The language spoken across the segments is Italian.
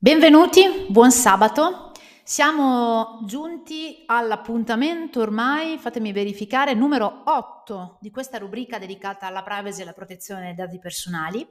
Benvenuti, buon sabato. Siamo giunti all'appuntamento ormai, fatemi verificare, numero 8 di questa rubrica dedicata alla privacy e alla protezione dei dati personali.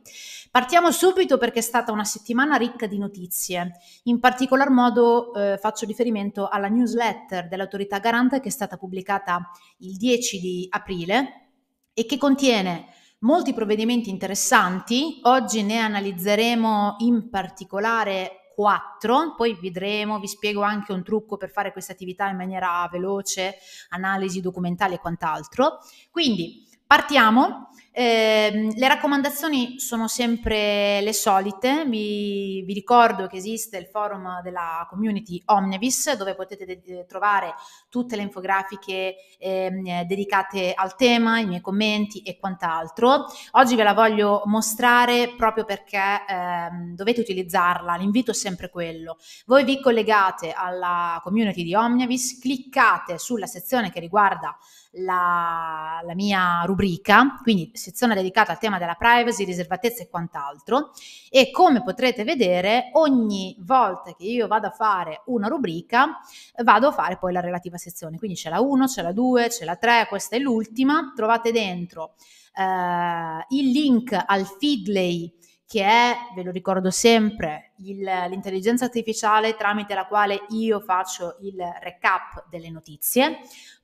Partiamo subito perché è stata una settimana ricca di notizie. In particolar modo eh, faccio riferimento alla newsletter dell'autorità garante che è stata pubblicata il 10 di aprile e che contiene molti provvedimenti interessanti, oggi ne analizzeremo in particolare 4, poi vedremo, vi spiego anche un trucco per fare questa attività in maniera veloce, analisi documentali e quant'altro. Quindi partiamo Ehm, le raccomandazioni sono sempre le solite, vi, vi, ricordo che esiste il forum della community Omnevis dove potete de- trovare tutte le infografiche eh, dedicate al tema, i miei commenti e quant'altro. Oggi ve la voglio mostrare proprio perché eh, dovete utilizzarla, l'invito è sempre quello. Voi vi collegate alla community di Omnevis, cliccate sulla sezione che riguarda la, la mia rubrica, quindi sezione dedicata al tema della privacy, riservatezza e quant'altro. E come potrete vedere, ogni volta che io vado a fare una rubrica, vado a fare poi la relativa sezione. Quindi c'è la 1, c'è la 2, c'è la 3, questa è l'ultima. Trovate dentro eh, il link al Feedlay che è, ve lo ricordo sempre, il, l'intelligenza artificiale tramite la quale io faccio il recap delle notizie.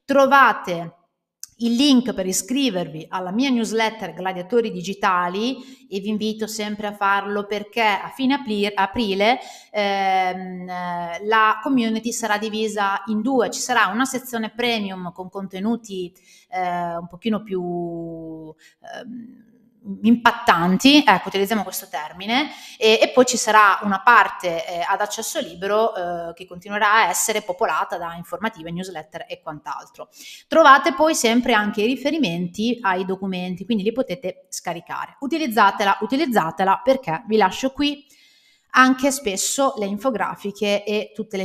Trovate il link per iscrivervi alla mia newsletter Gladiatori Digitali e vi invito sempre a farlo perché a fine aprile ehm, eh, la community sarà divisa in due, ci sarà una sezione premium con contenuti eh, un pochino più... Ehm, impattanti, ecco, utilizziamo questo termine, e, e, poi ci sarà una parte eh, ad accesso libero eh, che continuerà a essere popolata da informative, newsletter e quant'altro. Trovate poi sempre anche i riferimenti ai documenti, quindi li potete scaricare. Utilizzatela, utilizzatela perché vi lascio qui anche spesso le infografiche e tutti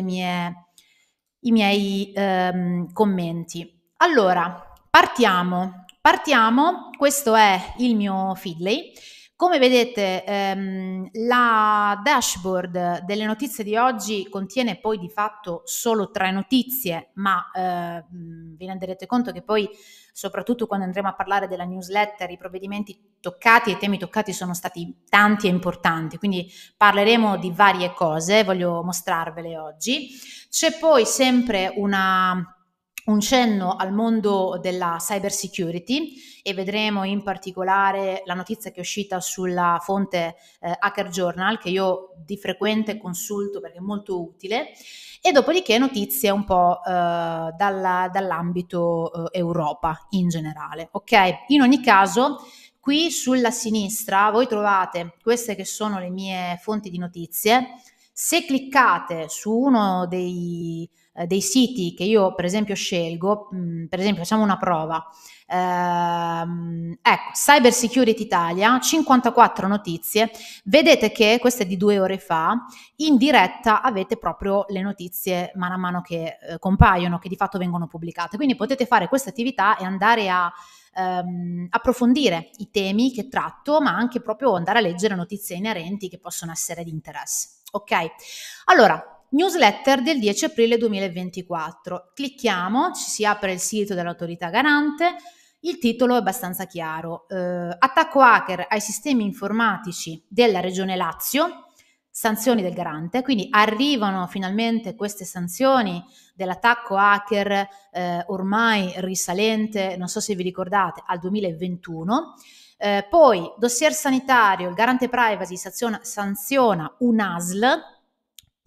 i miei ehm, commenti. Allora, partiamo Partiamo, questo è il mio Feedlay. Come vedete, ehm, la dashboard delle notizie di oggi contiene poi di fatto solo tre notizie, ma eh, vi renderete conto che poi, soprattutto quando andremo a parlare della newsletter, i provvedimenti toccati e i temi toccati sono stati tanti e importanti, quindi parleremo di varie cose, voglio mostrarvele oggi. C'è poi sempre una un cenno al mondo della cyber security e vedremo in particolare la notizia che è uscita sulla fonte eh, Hacker Journal che io di frequente consulto perché è molto utile e dopodiché notizie un po' eh, dalla, dall'ambito eh, Europa in generale. Ok, in ogni caso qui sulla sinistra voi trovate queste che sono le mie fonti di notizie. Se cliccate su uno dei eh, dei siti che io per esempio scelgo, mh, mm, per esempio facciamo una prova, ehm, ecco, Cyber Security Italia, 54 notizie, vedete che, questa è di due ore fa, in diretta avete proprio le notizie mano a mano che eh, compaiono, che di fatto vengono pubblicate, quindi potete fare questa attività e andare a ehm, approfondire i temi che tratto, ma anche proprio andare a leggere notizie inerenti che possono essere di interesse. Ok? Allora, newsletter del 10 aprile 2024. Clicchiamo, ci si apre il sito dell'autorità garante, il titolo è abbastanza chiaro. Eh, attacco hacker ai sistemi informatici della Regione Lazio, sanzioni del garante, quindi arrivano finalmente queste sanzioni dell'attacco hacker eh, ormai risalente, non so se vi ricordate, al 2021. Eh, poi dossier sanitario, il garante privacy sanziona, sanziona un ASL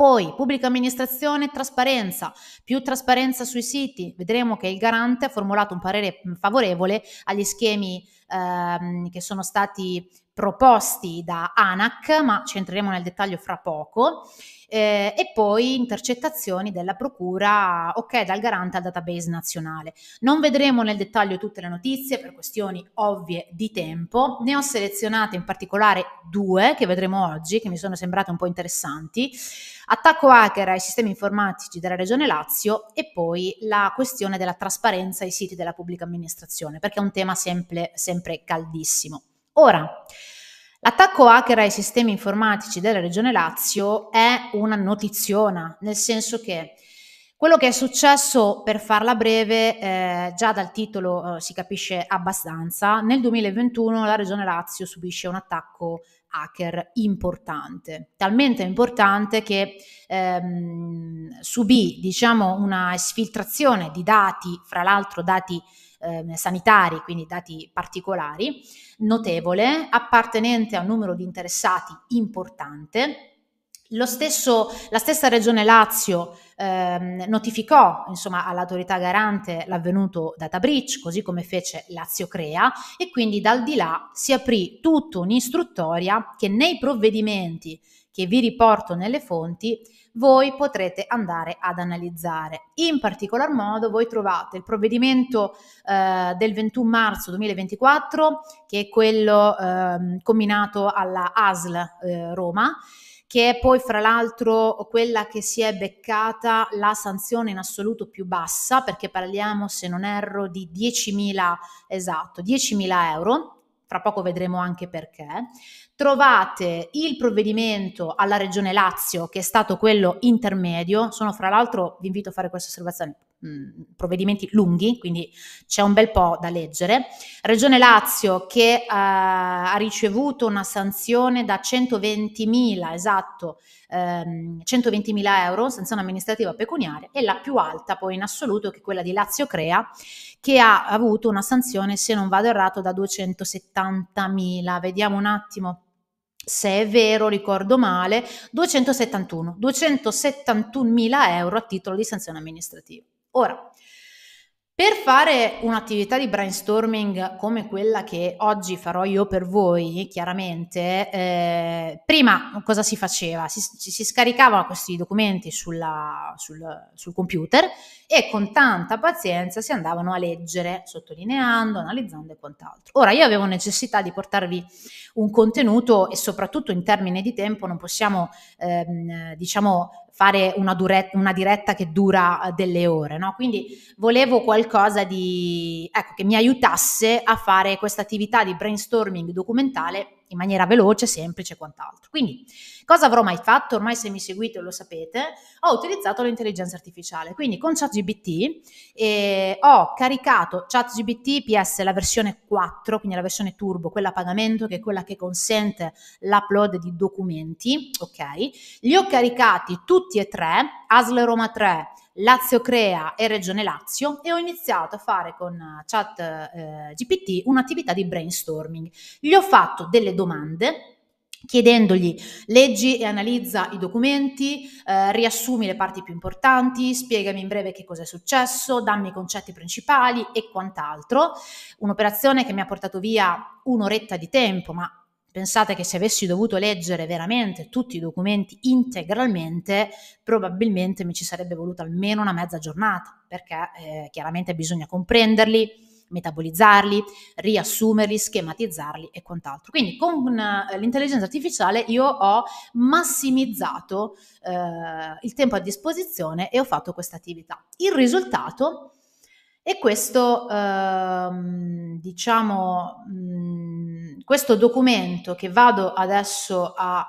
poi pubblica amministrazione e trasparenza, più trasparenza sui siti. Vedremo che il garante ha formulato un parere favorevole agli schemi ehm, che sono stati proposti da ANAC, ma ci entreremo nel dettaglio fra poco, eh, e poi intercettazioni della procura, ok, dal garante al database nazionale. Non vedremo nel dettaglio tutte le notizie per questioni ovvie di tempo, ne ho selezionate in particolare due che vedremo oggi, che mi sono sembrate un po' interessanti, attacco hacker ai sistemi informatici della Regione Lazio e poi la questione della trasparenza ai siti della pubblica amministrazione, perché è un tema sempre, sempre caldissimo. Ora, l'attacco hacker ai sistemi informatici della Regione Lazio è una notiziona, nel senso che quello che è successo, per farla breve, eh, già dal titolo eh, si capisce abbastanza, nel 2021 la Regione Lazio subisce un attacco hacker importante, talmente importante che ehm, subì diciamo, una sfiltrazione di dati, fra l'altro dati eh, sanitari, quindi dati particolari, notevole, appartenente a un numero di interessati importante. Stesso, la stessa Regione Lazio ehm, notificò insomma, all'autorità garante l'avvenuto data breach, così come fece Lazio Crea, e quindi dal di là si aprì tutta un'istruttoria che nei provvedimenti che vi riporto nelle fonti, voi potrete andare ad analizzare. In particolar modo voi trovate il provvedimento eh, del 21 marzo 2024, che è quello eh, combinato alla ASL eh, Roma, che è poi fra l'altro quella che si è beccata la sanzione in assoluto più bassa, perché parliamo, se non erro, di 10.000, esatto, 10.000 euro, fra poco vedremo anche perché trovate il provvedimento alla Regione Lazio, che è stato quello intermedio, sono fra l'altro, vi invito a fare questa osservazione, mh, mm, provvedimenti lunghi, quindi c'è un bel po' da leggere. Regione Lazio che eh, ha ricevuto una sanzione da 120.000, esatto, ehm, 120.000 euro, sanzione amministrativa pecuniaria, e la più alta poi in assoluto che è quella di Lazio Crea, che ha avuto una sanzione, se non vado errato, da 270.000. Vediamo un attimo se è vero, ricordo male, 271, 271 mila euro a titolo di sanzione amministrativa. Ora, per fare un'attività di brainstorming come quella che oggi farò io per voi, chiaramente, eh, prima cosa si faceva? Si, si scaricavano questi documenti sulla, sul, sul computer e con tanta pazienza si andavano a leggere, sottolineando, analizzando e quant'altro. Ora io avevo necessità di portarvi un contenuto e soprattutto in termini di tempo non possiamo, ehm, diciamo, fare una, duretta, una diretta che dura eh, delle ore, no? Quindi volevo qualcosa di, ecco, che mi aiutasse a fare questa attività di brainstorming documentale in maniera veloce, semplice e quant'altro. Quindi, cosa avrò mai fatto? Ormai se mi seguite lo sapete, ho utilizzato l'intelligenza artificiale. Quindi con ChatGBT eh, ho caricato ChatGBT PS, la versione 4, quindi la versione turbo, quella a pagamento, che è quella che consente l'upload di documenti, ok? Li ho caricati tutti e tre, ASL Roma 3, Lazio Crea e Regione Lazio e ho iniziato a fare con eh, chat eh, GPT un'attività di brainstorming. Gli ho fatto delle domande chiedendogli leggi e analizza i documenti, eh, riassumi le parti più importanti, spiegami in breve che cosa è successo, dammi i concetti principali e quant'altro. Un'operazione che mi ha portato via un'oretta di tempo, ma Pensate che se avessi dovuto leggere veramente tutti i documenti integralmente, probabilmente mi ci sarebbe voluta almeno una mezza giornata, perché eh, chiaramente bisogna comprenderli, metabolizzarli, riassumerli, schematizzarli e quant'altro. Quindi con eh, l'intelligenza artificiale io ho massimizzato eh, il tempo a disposizione e ho fatto questa attività. Il risultato è e questo, ehm, diciamo, mh, questo documento che vado adesso a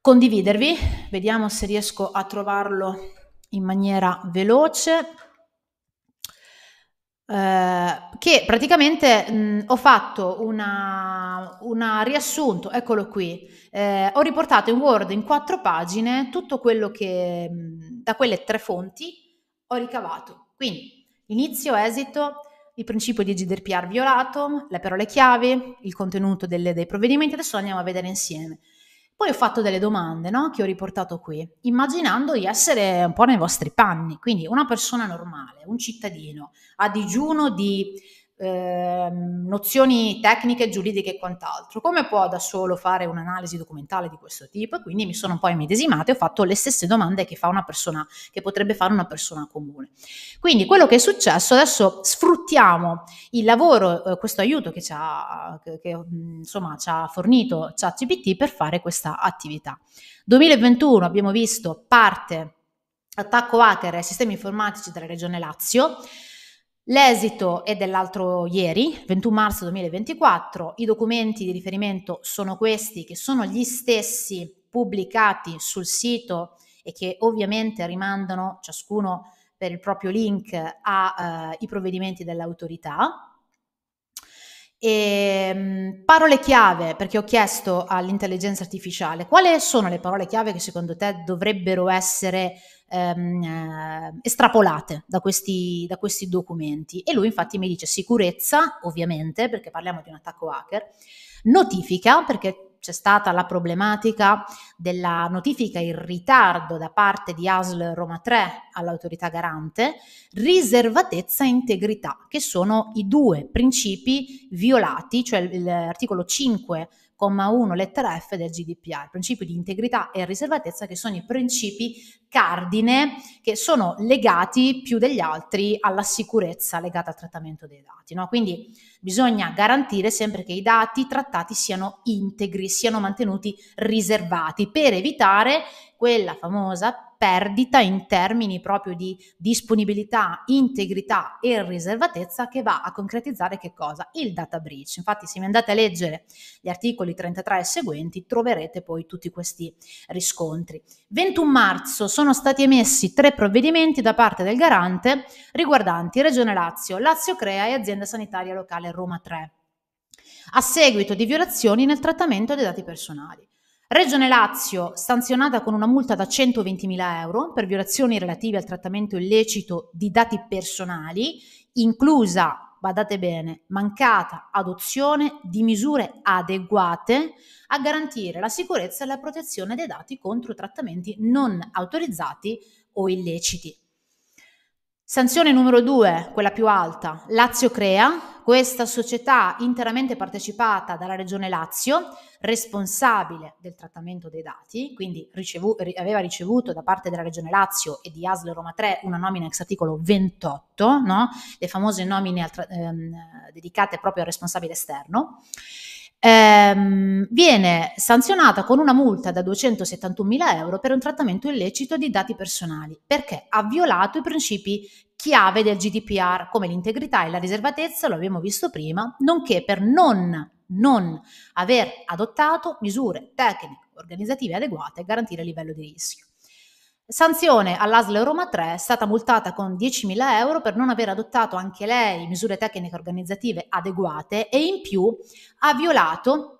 condividervi, vediamo se riesco a trovarlo in maniera veloce, eh, che praticamente mh, ho fatto un riassunto, eccolo qui, eh, ho riportato in Word in quattro pagine tutto quello che mh, da quelle tre fonti ho ricavato. Quindi, inizio-esito, il principio di GDPR violato, le parole chiave, il contenuto delle, dei provvedimenti, adesso andiamo a vedere insieme. Poi ho fatto delle domande no? che ho riportato qui, immaginando di essere un po' nei vostri panni, quindi una persona normale, un cittadino, a digiuno di eh, nozioni tecniche, giuridiche e quant'altro. Come può da solo fare un'analisi documentale di questo tipo? quindi mi sono poi medesimata e ho fatto le stesse domande che, fa una persona, che potrebbe fare una persona comune. Quindi quello che è successo, adesso sfruttiamo il lavoro, eh, questo aiuto che ci ha, che, che, mm, insomma, ci ha fornito ChatGPT per fare questa attività. 2021 abbiamo visto parte attacco hacker ai sistemi informatici della regione Lazio, L'esito è dell'altro ieri, 21 marzo 2024, i documenti di riferimento sono questi, che sono gli stessi pubblicati sul sito e che ovviamente rimandano ciascuno per il proprio link ai eh, provvedimenti dell'autorità. E, ehm, parole chiave, perché ho chiesto all'intelligenza artificiale, quali sono le parole chiave che secondo te dovrebbero essere ehm, eh, estrapolate da questi, da questi documenti. E lui infatti mi dice sicurezza, ovviamente, perché parliamo di un attacco hacker, notifica, perché c'è stata la problematica della notifica in ritardo da parte di ASL Roma 3 all'autorità garante, riservatezza e integrità, che sono i due principi violati, cioè l'articolo 5 comma 1, lettera F del GDPR, principio di integrità e riservatezza che sono i principi cardine che sono legati più degli altri alla sicurezza legata al trattamento dei dati. No? Quindi bisogna garantire sempre che i dati trattati siano integri, siano mantenuti riservati per evitare quella famosa perdita in termini proprio di disponibilità, integrità e riservatezza che va a concretizzare che cosa? Il data breach. Infatti se mi andate a leggere gli articoli 33 e seguenti troverete poi tutti questi riscontri. 21 marzo sono stati emessi tre provvedimenti da parte del garante riguardanti Regione Lazio, Lazio Crea e Azienda Sanitaria Locale Roma 3 a seguito di violazioni nel trattamento dei dati personali. Regione Lazio sanzionata con una multa da 120.000 euro per violazioni relative al trattamento illecito di dati personali, inclusa, badate bene, mancata adozione di misure adeguate a garantire la sicurezza e la protezione dei dati contro trattamenti non autorizzati o illeciti. Sanzione numero 2, quella più alta, Lazio Crea, questa società interamente partecipata dalla Regione Lazio, responsabile del trattamento dei dati, quindi ricevu- aveva ricevuto da parte della Regione Lazio e di ASL Roma 3 una nomina ex articolo 28, no? le famose nomine tra- ehm, dedicate proprio al responsabile esterno ehm, viene sanzionata con una multa da 271.000 euro per un trattamento illecito di dati personali, perché ha violato i principi chiave del GDPR come l'integrità e la riservatezza, lo abbiamo visto prima, nonché per non, non aver adottato misure tecniche organizzative adeguate a garantire il livello di rischio. Sanzione all'ASL Roma 3 è stata multata con 10.000 euro per non aver adottato anche lei misure tecniche organizzative adeguate e in più ha violato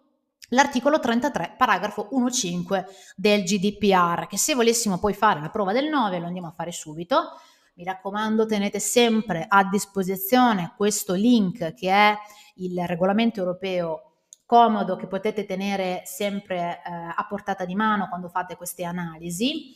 l'articolo 33, paragrafo 1.5 del GDPR, che se volessimo poi fare la prova del 9 lo andiamo a fare subito. Mi raccomando, tenete sempre a disposizione questo link che è il regolamento europeo comodo che potete tenere sempre eh, a portata di mano quando fate queste analisi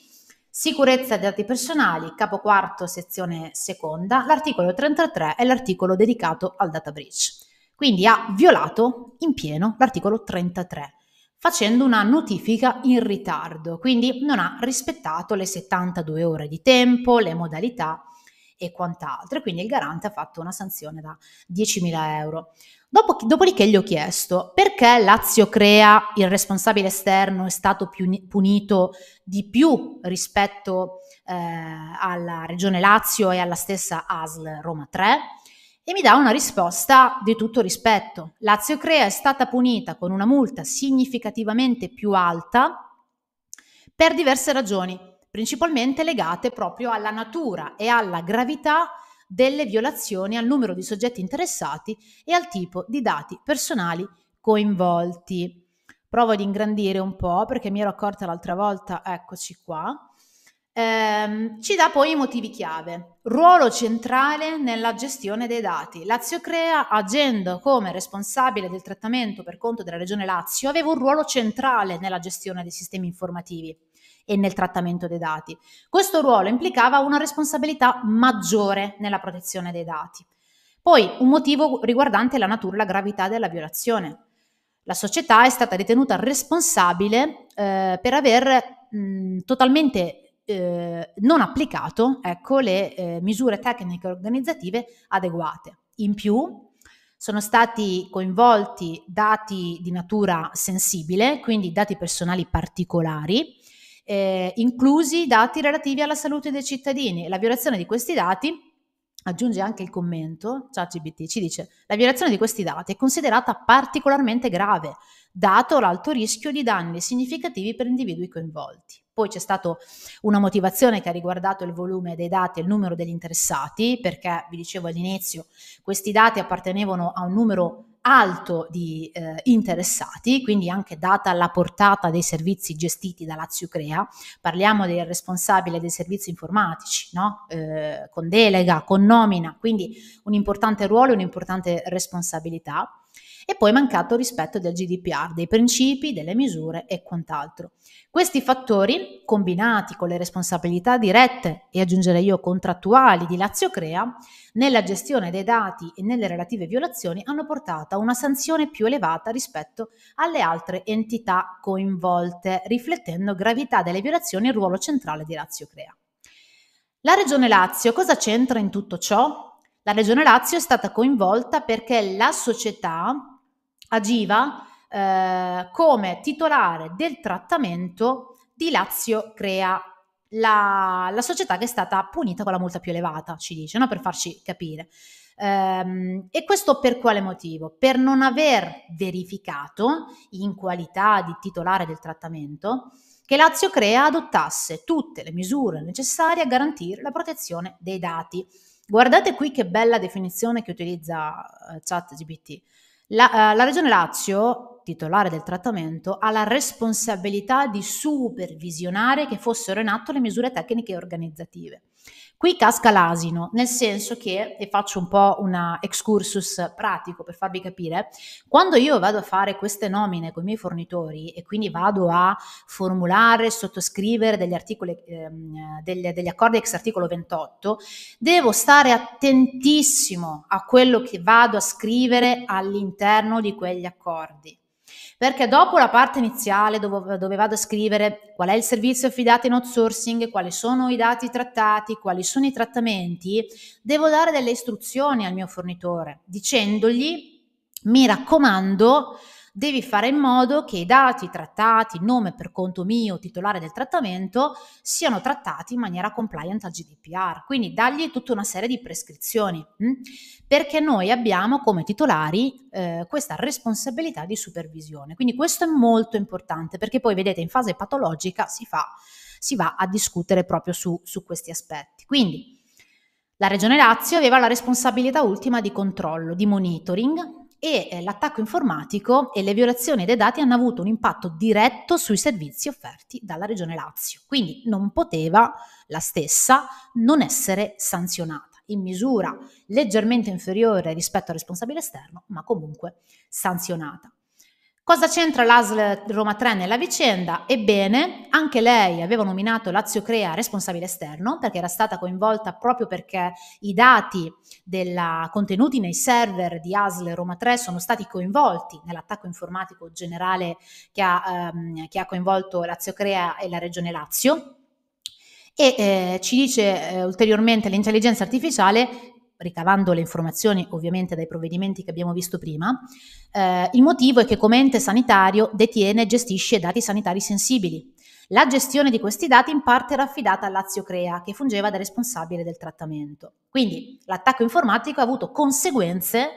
Sicurezza dei dati personali, capo quarto, sezione seconda, l'articolo 33 è l'articolo dedicato al data breach. Quindi ha violato in pieno l'articolo 33 facendo una notifica in ritardo, quindi non ha rispettato le 72 ore di tempo, le modalità e quant'altro. E quindi il garante ha fatto una sanzione da 10.000 euro. Dopo, dopodiché gli ho chiesto perché Lazio Crea, il responsabile esterno, è stato più, punito di più rispetto eh, alla Regione Lazio e alla stessa ASL Roma 3 e mi dà una risposta di tutto rispetto. Lazio Crea è stata punita con una multa significativamente più alta per diverse ragioni principalmente legate proprio alla natura e alla gravità delle violazioni, al numero di soggetti interessati e al tipo di dati personali coinvolti. Provo ad ingrandire un po' perché mi ero accorta l'altra volta, eccoci qua. Ehm, ci dà poi i motivi chiave. Ruolo centrale nella gestione dei dati. Lazio Crea, agendo come responsabile del trattamento per conto della Regione Lazio, aveva un ruolo centrale nella gestione dei sistemi informativi e nel trattamento dei dati. Questo ruolo implicava una responsabilità maggiore nella protezione dei dati. Poi un motivo riguardante la natura e la gravità della violazione. La società è stata ritenuta responsabile eh, per aver mh, totalmente eh, non applicato ecco, le eh, misure tecniche e organizzative adeguate. In più sono stati coinvolti dati di natura sensibile, quindi dati personali particolari, eh, inclusi i dati relativi alla salute dei cittadini. La violazione di questi dati aggiunge anche il commento, ChatGPT ci dice, la violazione di questi dati è considerata particolarmente grave, dato l'alto rischio di danni significativi per individui coinvolti. Poi c'è stata una motivazione che ha riguardato il volume dei dati e il numero degli interessati, perché vi dicevo all'inizio, questi dati appartenevano a un numero alto di eh, interessati, quindi anche data la portata dei servizi gestiti da Lazio Crea, parliamo del responsabile dei servizi informatici, no? eh, con delega, con nomina, quindi un importante ruolo e un'importante responsabilità e poi mancato rispetto del GDPR, dei principi, delle misure e quant'altro. Questi fattori, combinati con le responsabilità dirette e aggiungerei io contrattuali di Lazio Crea, nella gestione dei dati e nelle relative violazioni hanno portato a una sanzione più elevata rispetto alle altre entità coinvolte, riflettendo gravità delle violazioni e il ruolo centrale di Lazio Crea. La Regione Lazio cosa c'entra in tutto ciò? La Regione Lazio è stata coinvolta perché la società agiva eh, come titolare del trattamento di Lazio Crea, la, la, società che è stata punita con la multa più elevata, ci dice, no? per farci capire. Ehm, e questo per quale motivo? Per non aver verificato, in qualità di titolare del trattamento, che Lazio Crea adottasse tutte le misure necessarie a garantire la protezione dei dati. Guardate qui che bella definizione che utilizza eh, ChatGPT la, uh, la Regione Lazio, titolare del trattamento, ha la responsabilità di supervisionare che fossero in atto le misure tecniche e organizzative. Qui casca l'asino, nel senso che, e faccio un po' un excursus pratico per farvi capire, quando io vado a fare queste nomine con i miei fornitori e quindi vado a formulare, sottoscrivere degli, articoli, ehm, degli, degli accordi ex articolo 28, devo stare attentissimo a quello che vado a scrivere all'interno di quegli accordi perché dopo la parte iniziale dove, dove vado a scrivere qual è il servizio affidato in outsourcing, quali sono i dati trattati, quali sono i trattamenti, devo dare delle istruzioni al mio fornitore dicendogli mi raccomando devi fare in modo che i dati trattati, nome per conto mio, titolare del trattamento, siano trattati in maniera compliant al GDPR. Quindi dagli tutta una serie di prescrizioni, mh? Mm? perché noi abbiamo come titolari eh, questa responsabilità di supervisione. Quindi questo è molto importante perché poi vedete in fase patologica si, fa, si va a discutere proprio su, su questi aspetti. Quindi, la Regione Lazio aveva la responsabilità ultima di controllo, di monitoring e eh, l'attacco informatico e le violazioni dei dati hanno avuto un impatto diretto sui servizi offerti dalla Regione Lazio. Quindi non poteva la stessa non essere sanzionata in misura leggermente inferiore rispetto al responsabile esterno, ma comunque sanzionata. Cosa c'entra l'ASL Roma 3 nella vicenda? Ebbene, anche lei aveva nominato Lazio Crea responsabile esterno perché era stata coinvolta proprio perché i dati della, contenuti nei server di ASL Roma 3 sono stati coinvolti nell'attacco informatico generale che ha, ehm, che ha coinvolto Lazio Crea e la Regione Lazio. E eh, ci dice eh, ulteriormente l'intelligenza artificiale ricavando le informazioni ovviamente dai provvedimenti che abbiamo visto prima, eh, il motivo è che come ente sanitario detiene e gestisce dati sanitari sensibili. La gestione di questi dati in parte era affidata a Lazio Crea, che fungeva da responsabile del trattamento. Quindi l'attacco informatico ha avuto conseguenze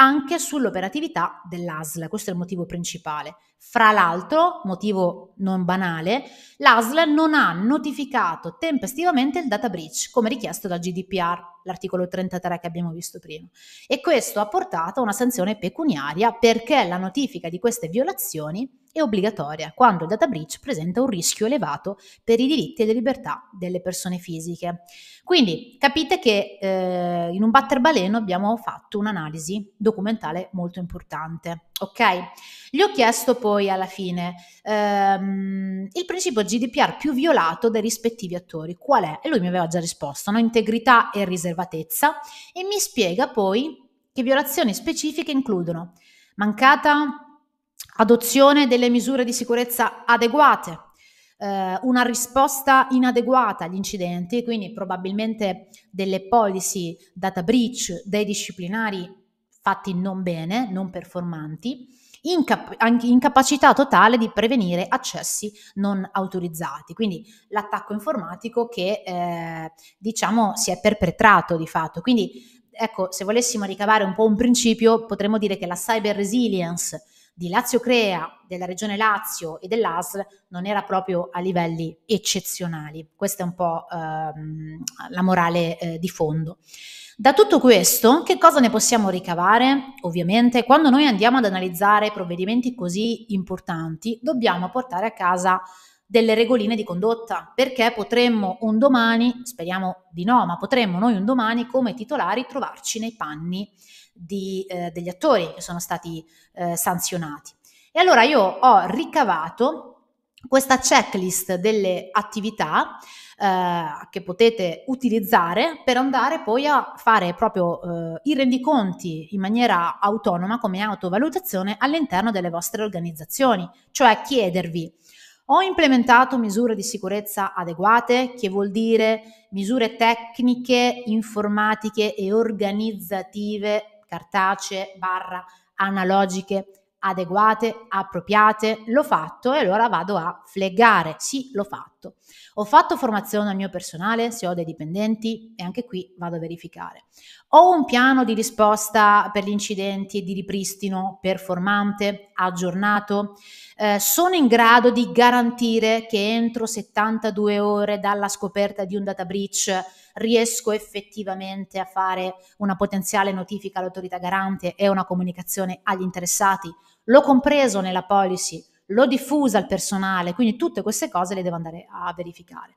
anche sull'operatività dell'ASL, questo è il motivo principale. Fra l'altro, motivo non banale, l'ASL non ha notificato tempestivamente il data breach come richiesto dal GDPR, l'articolo 33 che abbiamo visto prima. E questo ha portato a una sanzione pecuniaria perché la notifica di queste violazioni è obbligatoria quando il data breach presenta un rischio elevato per i diritti e le libertà delle persone fisiche. Quindi capite che eh, in un batter baleno abbiamo fatto un'analisi documentale molto importante. Ok? Gli ho chiesto poi alla fine ehm, il principio GDPR più violato dai rispettivi attori, qual è? E lui mi aveva già risposto, no? integrità e riservatezza, e mi spiega poi che violazioni specifiche includono mancata adozione delle misure di sicurezza adeguate, eh, una risposta inadeguata agli incidenti, quindi probabilmente delle policy data breach, dei disciplinari fatti non bene, non performanti, inca- incapacità totale di prevenire accessi non autorizzati. Quindi l'attacco informatico che eh, diciamo si è perpetrato di fatto. Quindi ecco, se volessimo ricavare un po' un principio, potremmo dire che la cyber resilience di Lazio Crea, della Regione Lazio e dell'ASL non era proprio a livelli eccezionali. Questa è un po' ehm, la morale eh, di fondo. Da tutto questo, che cosa ne possiamo ricavare? Ovviamente, quando noi andiamo ad analizzare provvedimenti così importanti, dobbiamo portare a casa delle regoline di condotta, perché potremmo un domani, speriamo di no, ma potremmo noi un domani come titolari trovarci nei panni di, eh, degli attori che sono stati eh, sanzionati. E allora io ho ricavato questa checklist delle attività eh, che potete utilizzare per andare poi a fare proprio eh, i rendiconti in maniera autonoma come autovalutazione all'interno delle vostre organizzazioni, cioè chiedervi ho implementato misure di sicurezza adeguate, che vuol dire misure tecniche, informatiche e organizzative, cartacee, barra, analogiche, adeguate, appropriate. L'ho fatto e allora vado a fleggare. Sì, l'ho fatto fatto. Ho fatto formazione al mio personale, se ho dei dipendenti, e anche qui vado a verificare. Ho un piano di risposta per gli incidenti e di ripristino performante, aggiornato. Eh, sono in grado di garantire che entro 72 ore dalla scoperta di un data breach riesco effettivamente a fare una potenziale notifica all'autorità garante e una comunicazione agli interessati. L'ho compreso nella policy, l'ho diffusa al personale, quindi tutte queste cose le devo andare a verificare.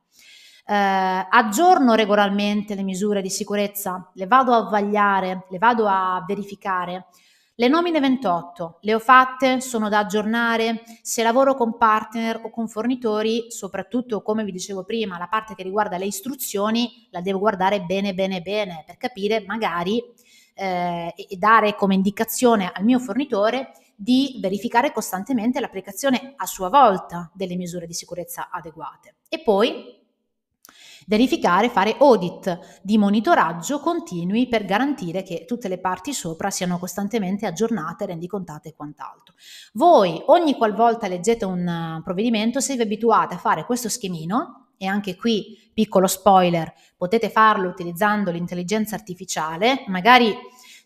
Eh, aggiorno regolarmente le misure di sicurezza, le vado a vagliare, le vado a verificare. Le nomine 28 le ho fatte, sono da aggiornare. Se lavoro con partner o con fornitori, soprattutto come vi dicevo prima, la parte che riguarda le istruzioni la devo guardare bene, bene, bene per capire magari eh, e dare come indicazione al mio fornitore di verificare costantemente l'applicazione a sua volta delle misure di sicurezza adeguate. E poi verificare, fare audit di monitoraggio continui per garantire che tutte le parti sopra siano costantemente aggiornate, rendicontate e quant'altro. Voi ogni qualvolta leggete un eh, provvedimento, se vi abituate a fare questo schemino, e anche qui piccolo spoiler, potete farlo utilizzando l'intelligenza artificiale, magari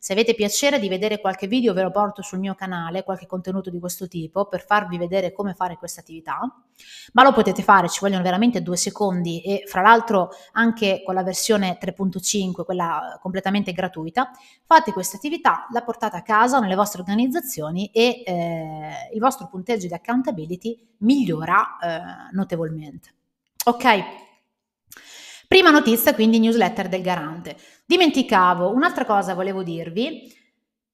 se avete piacere di vedere qualche video ve lo porto sul mio canale, qualche contenuto di questo tipo per farvi vedere come fare questa attività, ma lo potete fare, ci vogliono veramente due secondi e fra l'altro anche con la versione 3.5, quella completamente gratuita, fate questa attività, la portate a casa nelle vostre organizzazioni e eh, il vostro punteggio di accountability migliora eh, notevolmente. Ok, Prima notizia, quindi newsletter del garante. Dimenticavo, un'altra cosa volevo dirvi,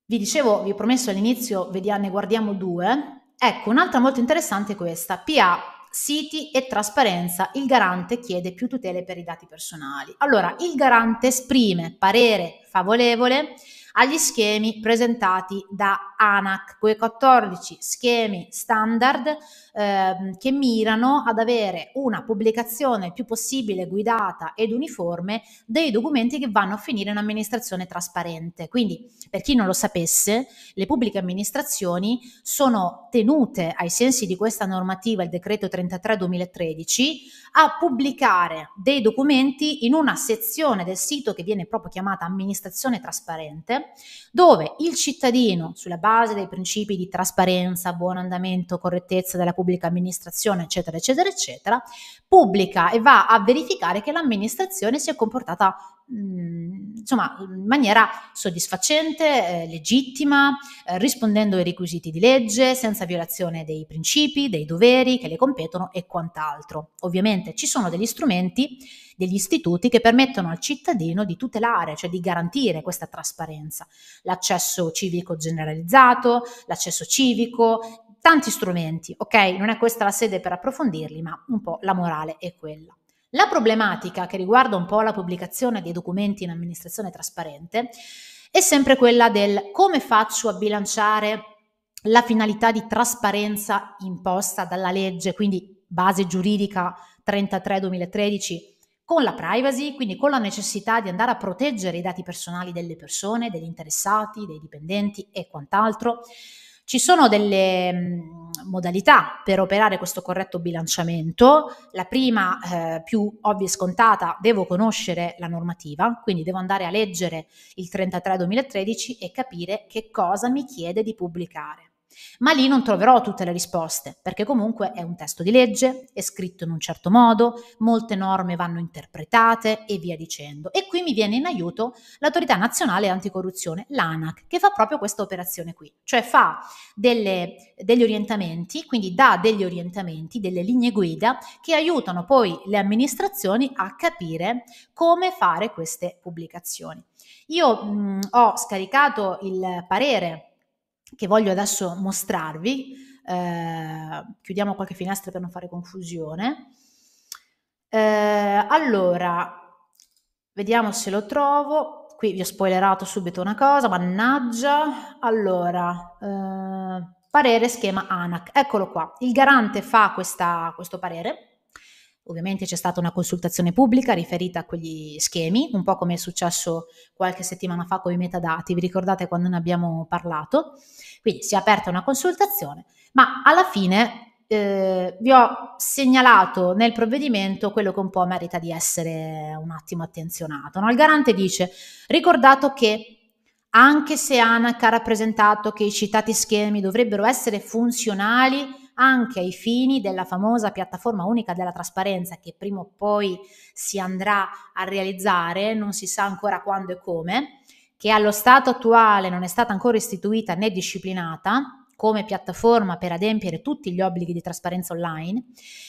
vi dicevo, vi ho promesso all'inizio, vediamo, ne guardiamo due. Ecco, un'altra molto interessante è questa, PA, siti e trasparenza, il garante chiede più tutele per i dati personali. Allora, il garante esprime parere favorevole agli schemi presentati da ANAC, quei 14 schemi standard eh, che mirano ad avere una pubblicazione il più possibile guidata ed uniforme dei documenti che vanno a finire in un'amministrazione trasparente. Quindi, per chi non lo sapesse, le pubbliche amministrazioni sono tenute ai sensi di questa normativa, il decreto 33-2013, a pubblicare dei documenti in una sezione del sito che viene proprio chiamata amministrazione trasparente dove il cittadino, sulla base dei principi di trasparenza, buon andamento, correttezza della pubblica amministrazione, eccetera, eccetera, eccetera, pubblica e va a verificare che l'amministrazione si è comportata mm, insomma, in maniera soddisfacente, eh, legittima, eh, rispondendo ai requisiti di legge, senza violazione dei principi, dei doveri che le competono e quant'altro. Ovviamente ci sono degli strumenti degli istituti che permettono al cittadino di tutelare, cioè di garantire questa trasparenza, l'accesso civico generalizzato, l'accesso civico, tanti strumenti, ok? Non è questa la sede per approfondirli, ma un po' la morale è quella. La problematica che riguarda un po' la pubblicazione dei documenti in amministrazione trasparente è sempre quella del come faccio a bilanciare la finalità di trasparenza imposta dalla legge, quindi base giuridica 33-2013 con la privacy, quindi con la necessità di andare a proteggere i dati personali delle persone, degli interessati, dei dipendenti e quant'altro. Ci sono delle modalità per operare questo corretto bilanciamento. La prima, eh, più ovvia e scontata, devo conoscere la normativa, quindi devo andare a leggere il 33 2013 e capire che cosa mi chiede di pubblicare. Ma lì non troverò tutte le risposte, perché comunque è un testo di legge, è scritto in un certo modo, molte norme vanno interpretate e via dicendo. E qui mi viene in aiuto l'autorità nazionale anticorruzione, l'ANAC, che fa proprio questa operazione qui, cioè fa delle, degli orientamenti, quindi dà degli orientamenti, delle linee guida che aiutano poi le amministrazioni a capire come fare queste pubblicazioni. Io mh, ho scaricato il parere che voglio adesso mostrarvi. Eh, chiudiamo qualche finestra per non fare confusione. Eh, allora, vediamo se lo trovo. Qui vi ho spoilerato subito una cosa, mannaggia. Allora, eh, parere schema ANAC. Eccolo qua. Il garante fa questa, questo parere Ovviamente c'è stata una consultazione pubblica riferita a quegli schemi, un po' come è successo qualche settimana fa con i metadati, vi ricordate quando ne abbiamo parlato? Quindi si è aperta una consultazione, ma alla fine eh, vi ho segnalato nel provvedimento quello che un po' merita di essere un attimo attenzionato. No? Il garante dice, ricordato che anche se ANAC ha rappresentato che i citati schemi dovrebbero essere funzionali, anche ai fini della famosa piattaforma unica della trasparenza che prima o poi si andrà a realizzare, non si sa ancora quando e come, che allo stato attuale non è stata ancora istituita né disciplinata come piattaforma per adempiere tutti gli obblighi di trasparenza online,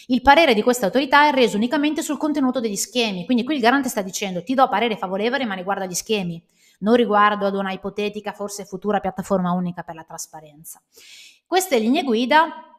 il parere di questa autorità è reso unicamente sul contenuto degli schemi. Quindi qui il garante sta dicendo ti do parere favorevole ma riguarda gli schemi, non riguardo ad una ipotetica, forse futura piattaforma unica per la trasparenza. Queste linee guida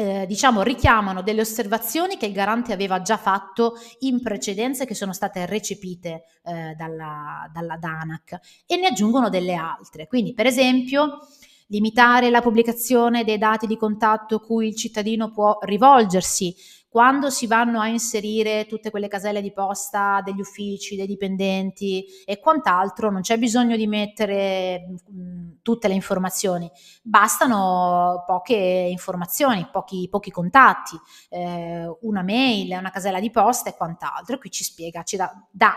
eh, diciamo, richiamano delle osservazioni che il garante aveva già fatto in precedenza e che sono state recepite eh, dalla, dalla DANAC e ne aggiungono delle altre. Quindi, per esempio, limitare la pubblicazione dei dati di contatto cui il cittadino può rivolgersi, quando si vanno a inserire tutte quelle caselle di posta degli uffici, dei dipendenti e quant'altro, non c'è bisogno di mettere mh, tutte le informazioni, bastano poche informazioni, pochi, pochi contatti, eh, una mail, una casella di posta e quant'altro. E qui ci spiega, ci dà,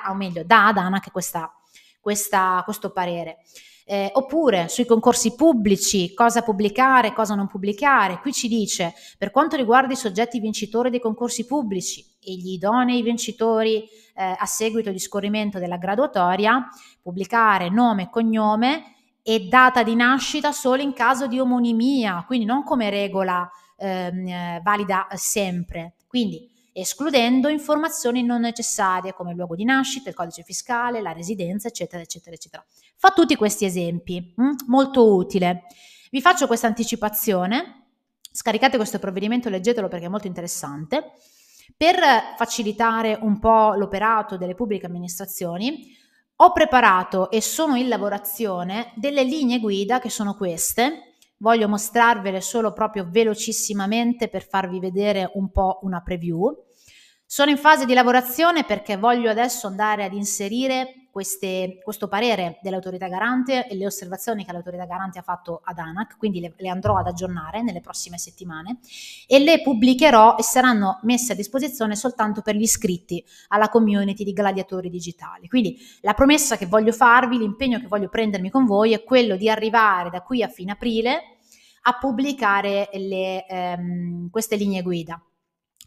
o meglio, dà ad Ana che questa, questa, questo parere. Eh, oppure sui concorsi pubblici, cosa pubblicare, cosa non pubblicare. Qui ci dice, per quanto riguarda i soggetti vincitori dei concorsi pubblici e gli idonei vincitori eh, a seguito di scorrimento della graduatoria, pubblicare nome cognome e data di nascita solo in caso di omonimia, quindi non come regola eh, valida sempre. Quindi escludendo informazioni non necessarie come il luogo di nascita, il codice fiscale, la residenza, eccetera, eccetera, eccetera. Fa tutti questi esempi, mh? Mm? molto utile. Vi faccio questa anticipazione, scaricate questo provvedimento, leggetelo perché è molto interessante. Per facilitare un po' l'operato delle pubbliche amministrazioni, ho preparato e sono in lavorazione delle linee guida che sono queste voglio mostrarvele solo proprio velocissimamente per farvi vedere un po' una preview. Sono in fase di lavorazione perché voglio adesso andare ad inserire queste, questo parere dell'autorità garante e le osservazioni che l'autorità garante ha fatto ad ANAC, quindi le, le, andrò ad aggiornare nelle prossime settimane e le pubblicherò e saranno messe a disposizione soltanto per gli iscritti alla community di gladiatori digitali. Quindi la promessa che voglio farvi, l'impegno che voglio prendermi con voi è quello di arrivare da qui a fine aprile a pubblicare le, ehm, queste linee guida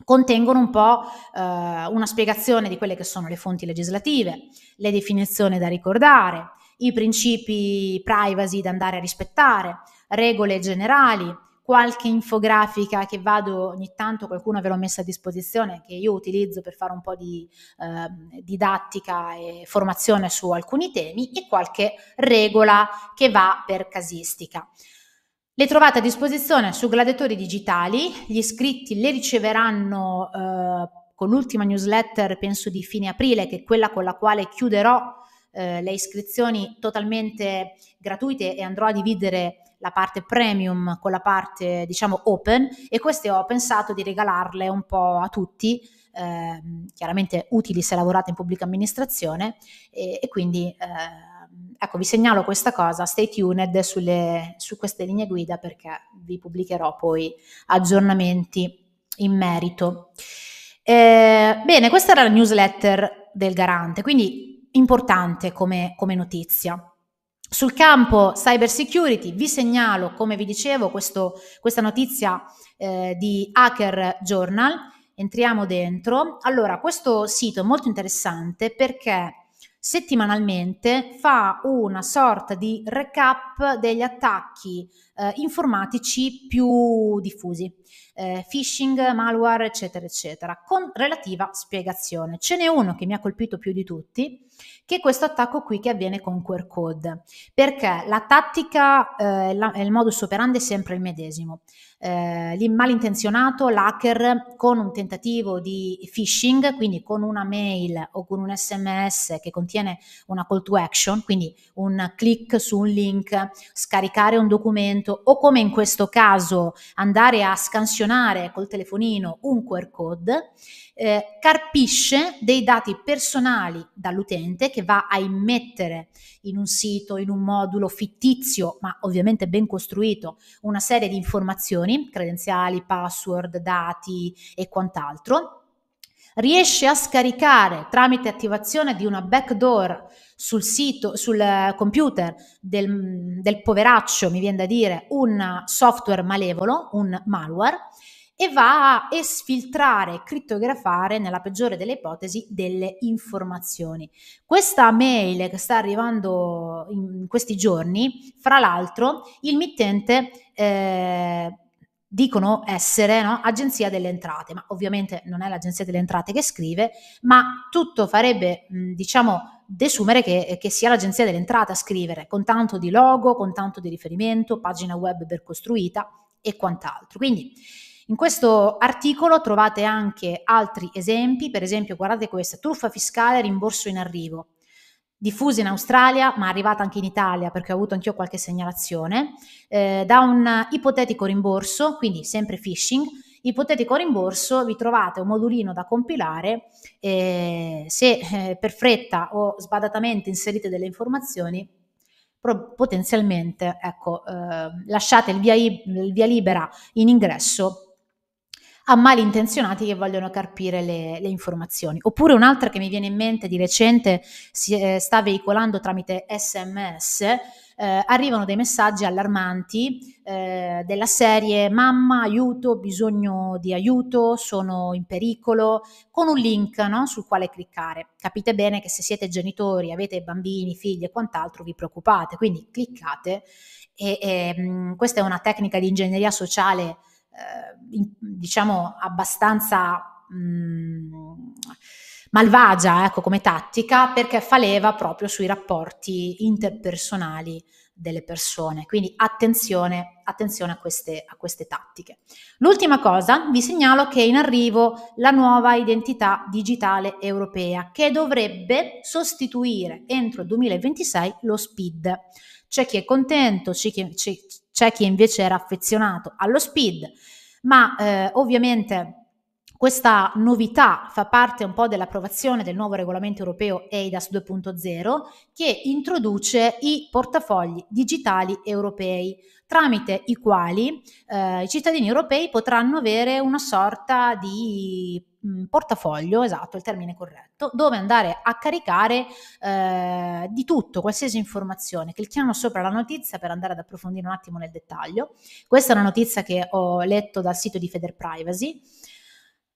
contengono un po' eh, una spiegazione di quelle che sono le fonti legislative, le definizioni da ricordare, i principi privacy da andare a rispettare, regole generali, qualche infografica che vado ogni tanto, qualcuno ve l'ho messa a disposizione, che io utilizzo per fare un po' di eh, didattica e formazione su alcuni temi e qualche regola che va per casistica. Le trovate a disposizione su Gladiatori Digitali, gli iscritti le riceveranno eh, con l'ultima newsletter, penso di fine aprile, che è quella con la quale chiuderò eh, le iscrizioni totalmente gratuite e andrò a dividere la parte premium con la parte diciamo open e queste ho pensato di regalarle un po' a tutti eh, chiaramente utili se lavorate in pubblica amministrazione e, e quindi eh, ecco, vi segnalo questa cosa, stay tuned sulle, su queste linee guida perché vi pubblicherò poi aggiornamenti in merito. Eh, bene, questa era la newsletter del garante, quindi importante come, come notizia. Sul campo cyber security vi segnalo, come vi dicevo, questo, questa notizia eh, di Hacker Journal. Entriamo dentro. Allora, questo sito è molto interessante perché settimanalmente fa una sorta di recap degli attacchi eh, informatici più diffusi eh, phishing, malware, eccetera, eccetera, con relativa spiegazione. Ce n'è uno che mi ha colpito più di tutti, che è questo attacco qui che avviene con QR code, perché la tattica e eh, il modus operandi è sempre il medesimo. Eh, malintenzionato, l'hacker, con un tentativo di phishing, quindi con una mail o con un sms che contiene una call to action, quindi un click su un link, scaricare un documento o come in questo caso andare a scaricare scansionare col telefonino un QR code, eh, carpisce dei dati personali dall'utente che va a immettere in un sito, in un modulo fittizio, ma ovviamente ben costruito, una serie di informazioni, credenziali, password, dati e quant'altro riesce a scaricare tramite attivazione di una backdoor sul sito, sul eh, computer del, mm, del poveraccio, mi viene da dire, un software malevolo, un malware, e va a esfiltrare, crittografare, nella peggiore delle ipotesi, delle informazioni. Questa mail che sta arrivando in questi giorni, fra l'altro, il mittente eh, dicono essere no? agenzia delle entrate, ma ovviamente non è l'agenzia delle entrate che scrive, ma tutto farebbe, diciamo, desumere che, che, sia l'agenzia delle entrate a scrivere, con tanto di logo, con tanto di riferimento, pagina web per costruita e quant'altro. Quindi in questo articolo trovate anche altri esempi, per esempio guardate questa, truffa fiscale, rimborso in arrivo diffusa in Australia, ma arrivata anche in Italia, perché ho avuto anch'io qualche segnalazione, eh, da un ipotetico rimborso, quindi sempre phishing, ipotetico rimborso, vi trovate un modulino da compilare, eh, se eh, per fretta o sbadatamente inserite delle informazioni, pro- potenzialmente ecco, ehm, lasciate il via, il via libera in ingresso a malintenzionati che vogliono carpire le, le informazioni. Oppure un'altra che mi viene in mente di recente si eh, sta veicolando tramite sms. Eh, arrivano dei messaggi allarmanti eh, della serie mamma aiuto, bisogno di aiuto, sono in pericolo, con un link no, sul quale cliccare. Capite bene che se siete genitori, avete bambini, figli e quant'altro, vi preoccupate, quindi cliccate e, e ehm, mh, questa è una tecnica di ingegneria sociale eh, in, diciamo abbastanza mh, mm, malvagia ecco, come tattica perché fa leva proprio sui rapporti interpersonali delle persone. Quindi attenzione, attenzione a, queste, a queste tattiche. L'ultima cosa, vi segnalo che è in arrivo la nuova identità digitale europea che dovrebbe sostituire entro il 2026 lo SPID c'è chi è contento, c'è chi, c'è chi invece era affezionato allo speed, ma eh, ovviamente... Questa novità fa parte un po' dell'approvazione del nuovo regolamento europeo EIDAS 2.0 che introduce i portafogli digitali europei, tramite i quali eh, i cittadini europei potranno avere una sorta di mh, mm, portafoglio, esatto, il termine corretto, dove andare a caricare eh, di tutto, qualsiasi informazione. Clicchiamo sopra la notizia per andare ad approfondire un attimo nel dettaglio. Questa è una notizia che ho letto dal sito di Feder Privacy.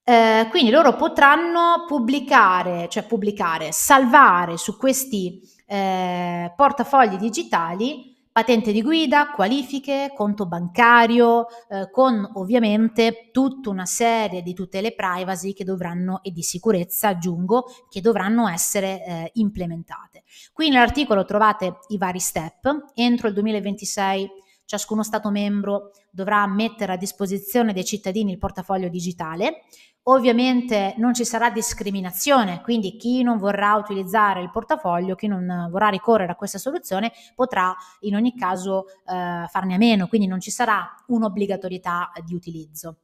Eh, quindi loro potranno pubblicare, cioè pubblicare, salvare su questi eh, portafogli digitali patente di guida, qualifiche, conto bancario, eh, con ovviamente tutta una serie di tutele privacy che dovranno e di sicurezza, aggiungo, che dovranno essere eh, implementate. Qui nell'articolo trovate i vari step, entro il 2026 ciascuno Stato membro dovrà mettere a disposizione dei cittadini il portafoglio digitale. Ovviamente non ci sarà discriminazione, quindi chi non vorrà utilizzare il portafoglio, chi non vorrà ricorrere a questa soluzione potrà in ogni caso eh, farne a meno, quindi non ci sarà un'obbligatorietà di utilizzo.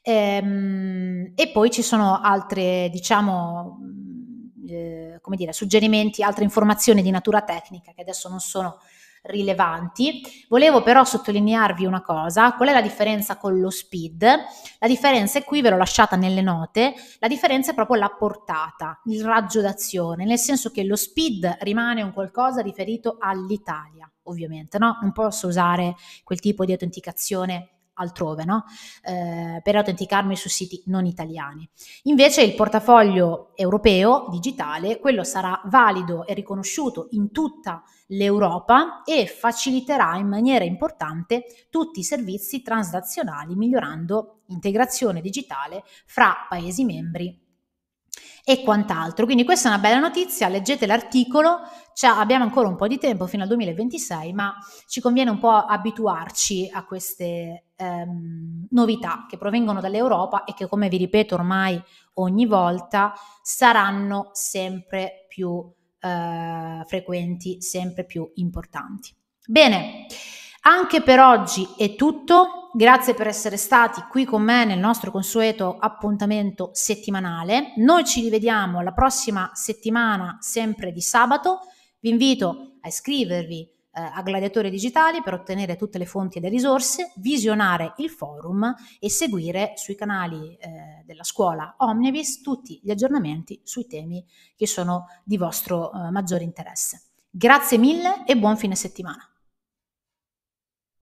Ehm, e poi ci sono altre, diciamo, mm, eh, come dire, suggerimenti, altre informazioni di natura tecnica che adesso non sono rilevanti. Volevo però sottolinearvi una cosa, qual è la differenza con lo speed? La differenza è qui, ve l'ho lasciata nelle note, la differenza è proprio la portata, il raggio d'azione, nel senso che lo speed rimane un qualcosa riferito all'Italia, ovviamente, no? Non posso usare quel tipo di autenticazione altrove, no? eh, per autenticarmi su siti non italiani. Invece il portafoglio europeo digitale, quello sarà valido e riconosciuto in tutta l'Europa e faciliterà in maniera importante tutti i servizi transnazionali, migliorando integrazione digitale fra Paesi membri e quant'altro. Quindi questa è una bella notizia, leggete l'articolo, cioè abbiamo ancora un po' di tempo fino al 2026, ma ci conviene un po' abituarci a queste ehm, novità che provengono dall'Europa e che, come vi ripeto ormai ogni volta, saranno sempre più eh, frequenti, sempre più importanti. Bene. Anche per oggi è tutto, grazie per essere stati qui con me nel nostro consueto appuntamento settimanale. Noi ci rivediamo la prossima settimana, sempre di sabato. Vi invito a iscrivervi eh, a Gladiatori Digitali per ottenere tutte le fonti e le risorse, visionare il forum e seguire sui canali eh, della scuola Omnibus tutti gli aggiornamenti sui temi che sono di vostro eh, maggiore interesse. Grazie mille e buon fine settimana.